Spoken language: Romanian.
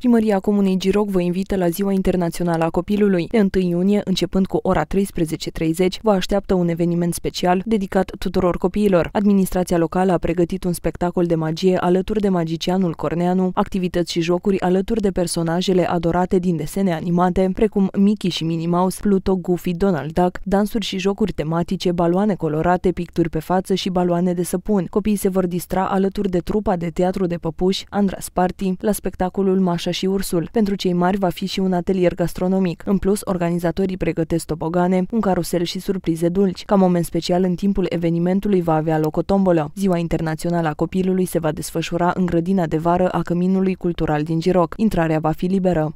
Primăria Comunei Giroc vă invită la Ziua Internațională a Copilului. De 1 iunie, începând cu ora 13.30, vă așteaptă un eveniment special dedicat tuturor copiilor. Administrația locală a pregătit un spectacol de magie alături de magicianul Corneanu, activități și jocuri alături de personajele adorate din desene animate, precum Mickey și Minnie Mouse, Pluto, Goofy, Donald Duck, dansuri și jocuri tematice, baloane colorate, picturi pe față și baloane de săpun. Copiii se vor distra alături de trupa de teatru de păpuși, Andras Party, la spectacolul Mașa Cașa și Ursul. Pentru cei mari va fi și un atelier gastronomic. În plus, organizatorii pregătesc tobogane, un carusel și surprize dulci. Ca moment special, în timpul evenimentului va avea loc o tombolă. Ziua Internațională a Copilului se va desfășura în grădina de vară a Căminului Cultural din Giroc. Intrarea va fi liberă.